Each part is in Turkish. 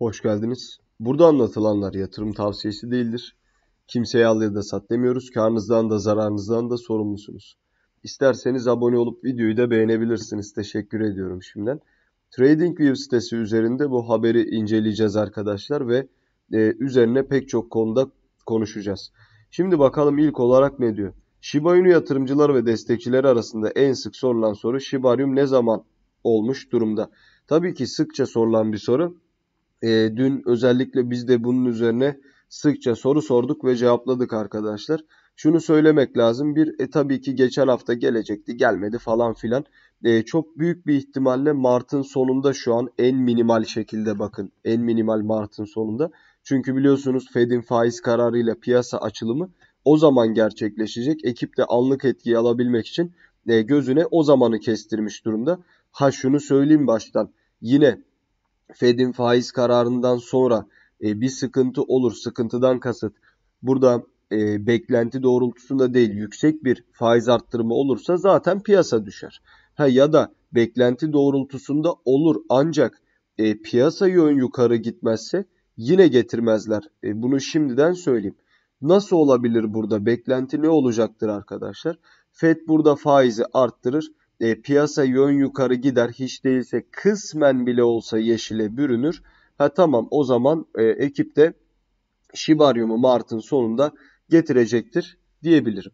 Hoş geldiniz. Burada anlatılanlar yatırım tavsiyesi değildir. Kimseye al ya da sat demiyoruz. Karnınızdan da zararınızdan da sorumlusunuz. İsterseniz abone olup videoyu da beğenebilirsiniz. Teşekkür ediyorum şimdiden. TradingView sitesi üzerinde bu haberi inceleyeceğiz arkadaşlar ve e, üzerine pek çok konuda konuşacağız. Şimdi bakalım ilk olarak ne diyor? Shiba Inu yatırımcıları ve destekçileri arasında en sık sorulan soru Shibarium ne zaman olmuş durumda? Tabii ki sıkça sorulan bir soru. E, dün özellikle biz de bunun üzerine sıkça soru sorduk ve cevapladık arkadaşlar. Şunu söylemek lazım. Bir e, tabii ki geçen hafta gelecekti gelmedi falan filan. E, çok büyük bir ihtimalle Mart'ın sonunda şu an en minimal şekilde bakın. En minimal Mart'ın sonunda. Çünkü biliyorsunuz Fed'in faiz kararıyla piyasa açılımı o zaman gerçekleşecek. Ekip de anlık etkiyi alabilmek için e, gözüne o zamanı kestirmiş durumda. Ha şunu söyleyeyim baştan. Yine Fed'in faiz kararından sonra e, bir sıkıntı olur. Sıkıntıdan kasıt burada e, beklenti doğrultusunda değil yüksek bir faiz arttırımı olursa zaten piyasa düşer. Ha ya da beklenti doğrultusunda olur ancak e, piyasa yön yukarı gitmezse yine getirmezler. E, bunu şimdiden söyleyeyim. Nasıl olabilir burada? Beklenti ne olacaktır arkadaşlar? Fed burada faizi arttırır e, piyasa yön yukarı gider hiç değilse kısmen bile olsa yeşile bürünür. Ha tamam o zaman e, ekip de Shibarium'u Mart'ın sonunda getirecektir diyebilirim.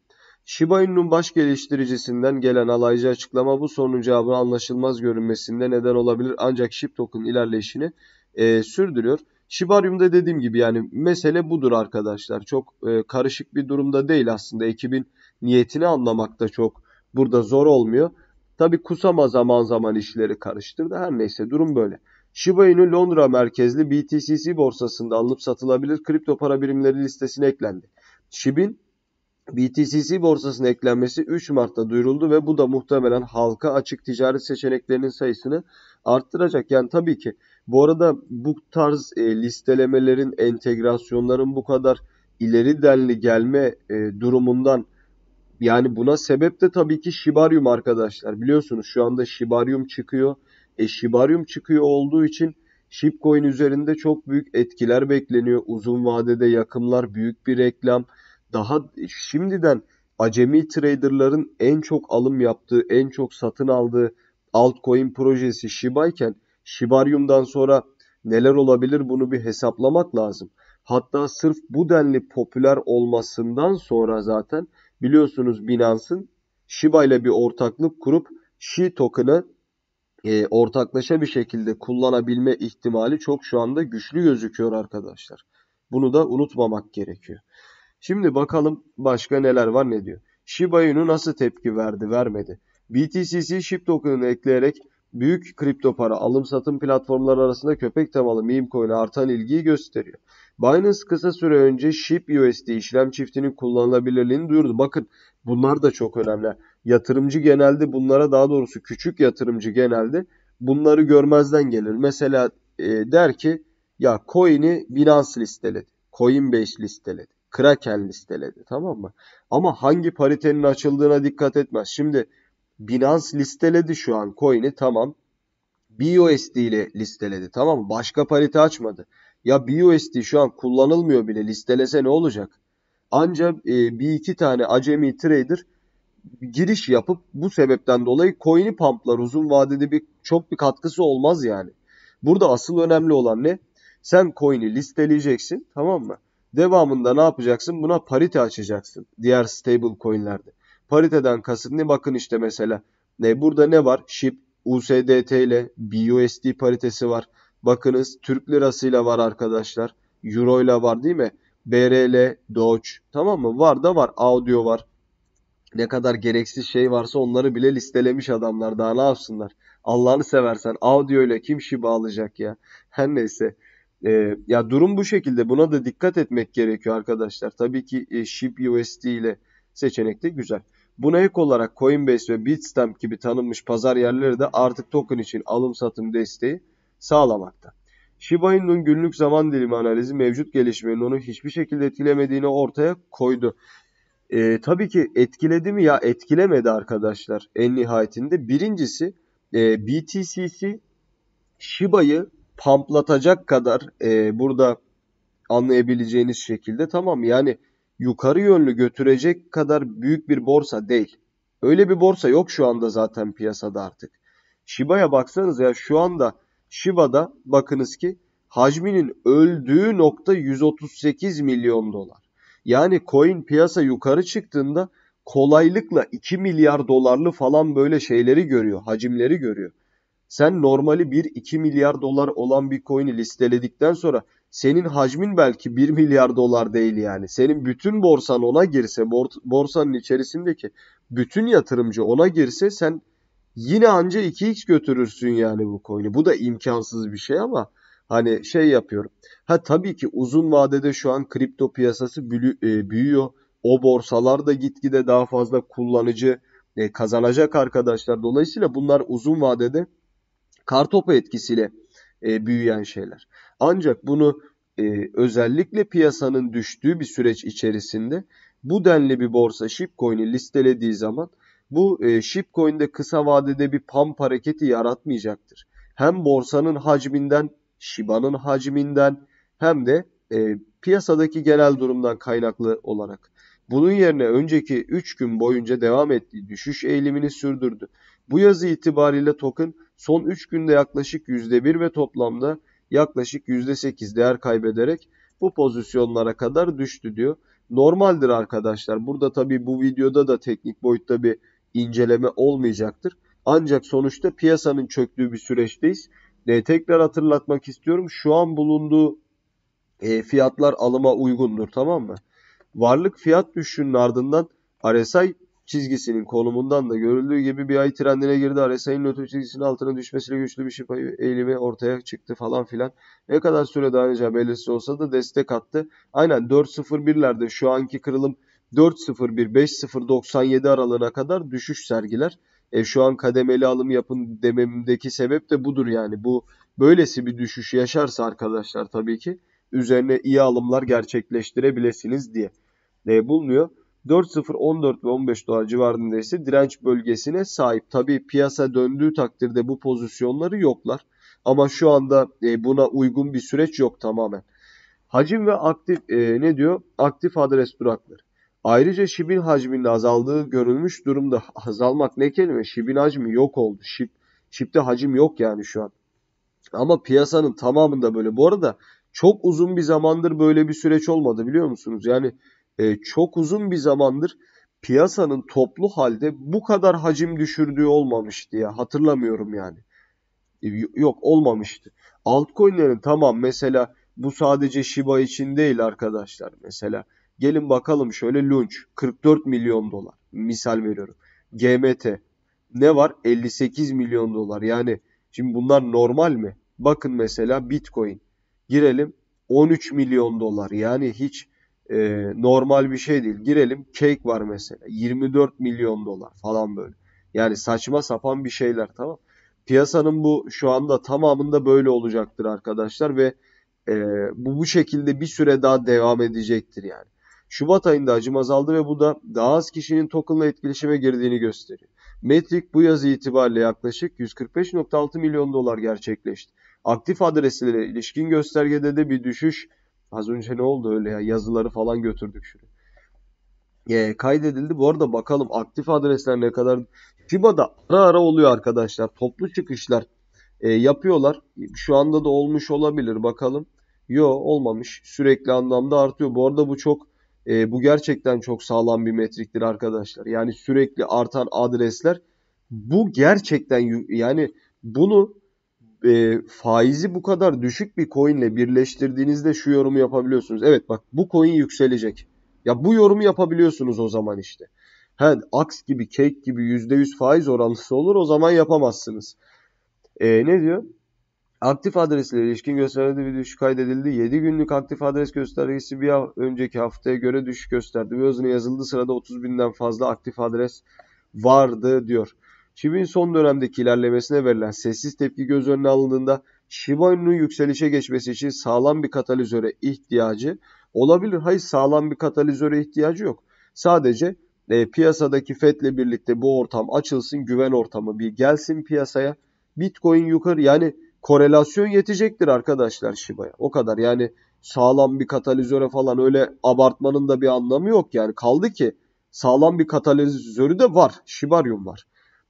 Shiba Inu'nun baş geliştiricisinden gelen alaycı açıklama bu sorunun cevabı anlaşılmaz görünmesinde neden olabilir ancak SHIB token ilerleyişini e, sürdürüyor. Shibarium'da dediğim gibi yani mesele budur arkadaşlar. Çok e, karışık bir durumda değil aslında. Ekibin niyetini anlamak da çok burada zor olmuyor. Tabi Kusama zaman zaman işleri karıştırdı. Her neyse durum böyle. Shiba Inu Londra merkezli BTCC borsasında alınıp satılabilir kripto para birimleri listesine eklendi. SHIB'in BTCC borsasına eklenmesi 3 Mart'ta duyuruldu ve bu da muhtemelen halka açık ticaret seçeneklerinin sayısını arttıracak. Yani tabii ki bu arada bu tarz e, listelemelerin, entegrasyonların bu kadar ileri denli gelme e, durumundan yani buna sebep de tabii ki şibaryum arkadaşlar. Biliyorsunuz şu anda şibaryum çıkıyor. E şibaryum çıkıyor olduğu için Shipcoin üzerinde çok büyük etkiler bekleniyor. Uzun vadede yakımlar, büyük bir reklam. Daha şimdiden acemi traderların en çok alım yaptığı, en çok satın aldığı altcoin projesi Shiba iken Shibarium'dan sonra neler olabilir bunu bir hesaplamak lazım. Hatta sırf bu denli popüler olmasından sonra zaten biliyorsunuz Binance'ın Shiba ile bir ortaklık kurup Shi token'ı e, ortaklaşa bir şekilde kullanabilme ihtimali çok şu anda güçlü gözüküyor arkadaşlar. Bunu da unutmamak gerekiyor. Şimdi bakalım başka neler var ne diyor. Shiba Inu nasıl tepki verdi vermedi. BTCC SHIB token'ını ekleyerek büyük kripto para alım-satım platformları arasında köpek temalı meme coin'e artan ilgiyi gösteriyor. Binance kısa süre önce SHIB USD işlem çiftinin kullanılabilirliğini duyurdu. Bakın bunlar da çok önemli. Yatırımcı genelde bunlara daha doğrusu küçük yatırımcı genelde bunları görmezden gelir. Mesela e, der ki ya coin'i Binance listeledi, Coinbase listeledi, Kraken listeledi tamam mı? Ama hangi paritenin açıldığına dikkat etmez. Şimdi Binance listeledi şu an coin'i tamam. BUSD ile listeledi tamam mı? Başka parite açmadı. Ya BUSD şu an kullanılmıyor bile listelese ne olacak? Ancak e, bir iki tane acemi trader giriş yapıp bu sebepten dolayı coin'i pumplar uzun vadede bir çok bir katkısı olmaz yani. Burada asıl önemli olan ne? Sen coin'i listeleyeceksin tamam mı? Devamında ne yapacaksın? Buna parite açacaksın diğer stable coin'lerde. Pariteden kasıt ne? Bakın işte mesela. Ne, burada ne var? SHIB, USDT ile BUSD paritesi var. Bakınız Türk lirasıyla var arkadaşlar. Euro ile var değil mi? BRL, Doge tamam mı? Var da var. Audio var. Ne kadar gereksiz şey varsa onları bile listelemiş adamlar. Daha ne yapsınlar? Allah'ını seversen audio ile kim şiba alacak ya? Her neyse. Ee, ya durum bu şekilde. Buna da dikkat etmek gerekiyor arkadaşlar. Tabii ki e, SHIB USD ile seçenek de güzel. Buna ek olarak Coinbase ve Bitstamp gibi tanınmış pazar yerleri de artık token için alım satım desteği sağlamakta. Shiba Inu'nun günlük zaman dilimi analizi mevcut gelişmenin onu hiçbir şekilde etkilemediğini ortaya koydu. E, tabii ki etkiledi mi ya etkilemedi arkadaşlar en nihayetinde. Birincisi e, BTCC Shiba'yı pamplatacak kadar e, burada anlayabileceğiniz şekilde tamam yani yukarı yönlü götürecek kadar büyük bir borsa değil. Öyle bir borsa yok şu anda zaten piyasada artık. Shiba'ya baksanız ya şu anda Shiba'da bakınız ki hacminin öldüğü nokta 138 milyon dolar. Yani coin piyasa yukarı çıktığında kolaylıkla 2 milyar dolarlı falan böyle şeyleri görüyor, hacimleri görüyor. Sen normali 1-2 milyar dolar olan bir coin'i listeledikten sonra senin hacmin belki 1 milyar dolar değil yani. Senin bütün borsan ona girse, borsanın içerisindeki bütün yatırımcı ona girse sen yine anca 2x götürürsün yani bu coin'i. Bu da imkansız bir şey ama hani şey yapıyorum. Ha tabii ki uzun vadede şu an kripto piyasası e, büyüyor. O borsalar da gitgide daha fazla kullanıcı e, kazanacak arkadaşlar. Dolayısıyla bunlar uzun vadede kartopu etkisiyle e, büyüyen şeyler. Ancak bunu e, özellikle piyasanın düştüğü bir süreç içerisinde bu denli bir borsa Shipcoin'i listelediği zaman bu e, Shipcoin'de kısa vadede bir pump hareketi yaratmayacaktır. Hem borsanın hacminden, Shiba'nın hacminden hem de e, piyasadaki genel durumdan kaynaklı olarak. Bunun yerine önceki 3 gün boyunca devam ettiği düşüş eğilimini sürdürdü. Bu yazı itibariyle token Son 3 günde yaklaşık %1 ve toplamda yaklaşık %8 değer kaybederek bu pozisyonlara kadar düştü diyor. Normaldir arkadaşlar. Burada tabii bu videoda da teknik boyutta bir inceleme olmayacaktır. Ancak sonuçta piyasanın çöktüğü bir süreçteyiz. E, tekrar hatırlatmak istiyorum. Şu an bulunduğu e, fiyatlar alıma uygundur tamam mı? Varlık fiyat düşüşünün ardından RSI çizgisinin konumundan da görüldüğü gibi bir ay trendine girdi. RSI'nin nötr çizgisinin altına düşmesiyle güçlü bir şip eğilimi ortaya çıktı falan filan. Ne kadar süre dayanacağı belirsiz olsa da destek attı. Aynen 4.01'lerde şu anki kırılım 4.01-5.097 aralığına kadar düşüş sergiler. E, şu an kademeli alım yapın dememdeki sebep de budur yani. Bu böylesi bir düşüş yaşarsa arkadaşlar tabii ki üzerine iyi alımlar gerçekleştirebilirsiniz diye ne bulunuyor. 4.014 ve 15 dolar civarında ise direnç bölgesine sahip. Tabi piyasa döndüğü takdirde bu pozisyonları yoklar. Ama şu anda e, buna uygun bir süreç yok tamamen. Hacim ve aktif e, ne diyor? Aktif adres durakları. Ayrıca şibin hacminin azaldığı görülmüş durumda. Azalmak ne kelime? Şibin hacmi yok oldu. Şip, şipte hacim yok yani şu an. Ama piyasanın tamamında böyle. Bu arada çok uzun bir zamandır böyle bir süreç olmadı biliyor musunuz? Yani e, çok uzun bir zamandır piyasanın toplu halde bu kadar hacim düşürdüğü olmamış diye hatırlamıyorum yani. E, yok olmamıştı. Altcoin'lerin tamam mesela bu sadece Shiba için değil arkadaşlar. Mesela gelin bakalım şöyle Lunch 44 milyon dolar misal veriyorum. GMT ne var? 58 milyon dolar. Yani şimdi bunlar normal mi? Bakın mesela Bitcoin girelim 13 milyon dolar. Yani hiç e, normal bir şey değil. Girelim cake var mesela 24 milyon dolar falan böyle. Yani saçma sapan bir şeyler tamam. Piyasanın bu şu anda tamamında böyle olacaktır arkadaşlar ve e, bu bu şekilde bir süre daha devam edecektir yani. Şubat ayında hacim azaldı ve bu da daha az kişinin tokenla etkileşime girdiğini gösteriyor. Metric bu yaz itibariyle yaklaşık 145.6 milyon dolar gerçekleşti. Aktif adreslere ilişkin göstergede de bir düşüş Az önce ne oldu öyle ya? Yazıları falan götürdük şuraya. E, kaydedildi. Bu arada bakalım aktif adresler ne kadar. FIBA'da ara ara oluyor arkadaşlar. Toplu çıkışlar e, yapıyorlar. Şu anda da olmuş olabilir bakalım. yok olmamış. Sürekli anlamda artıyor. Bu arada bu çok e, bu gerçekten çok sağlam bir metriktir arkadaşlar. Yani sürekli artan adresler bu gerçekten yani bunu e, faizi bu kadar düşük bir coin birleştirdiğinizde şu yorumu yapabiliyorsunuz. Evet bak bu coin yükselecek. Ya bu yorumu yapabiliyorsunuz o zaman işte. He, aks gibi, cake gibi %100 faiz oranlısı olur o zaman yapamazsınız. E, ne diyor? Aktif adresle ilişkin gösterdiği bir düşük kaydedildi. 7 günlük aktif adres göstergesi bir önceki haftaya göre düşük gösterdi. Bu yazının sırada 30 binden fazla aktif adres vardı diyor. Şib'in son dönemdeki ilerlemesine verilen sessiz tepki göz önüne alındığında Shiba Inu'nun yükselişe geçmesi için sağlam bir katalizöre ihtiyacı olabilir. Hayır sağlam bir katalizöre ihtiyacı yok. Sadece e, piyasadaki FED'le birlikte bu ortam açılsın, güven ortamı bir gelsin piyasaya. Bitcoin yukarı yani korelasyon yetecektir arkadaşlar Shiba'ya. O kadar yani sağlam bir katalizöre falan öyle abartmanın da bir anlamı yok yani. Kaldı ki sağlam bir katalizörü de var. Shibarium var.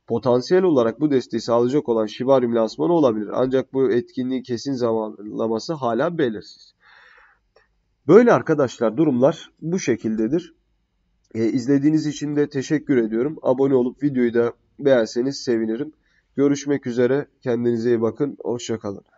Potansiyel olarak bu desteği sağlayacak olan Shibarium lansmanı olabilir. Ancak bu etkinliğin kesin zamanlaması hala belirsiz. Böyle arkadaşlar durumlar bu şekildedir. E, izlediğiniz için de teşekkür ediyorum. Abone olup videoyu da beğenseniz sevinirim. Görüşmek üzere. Kendinize iyi bakın. Hoşçakalın.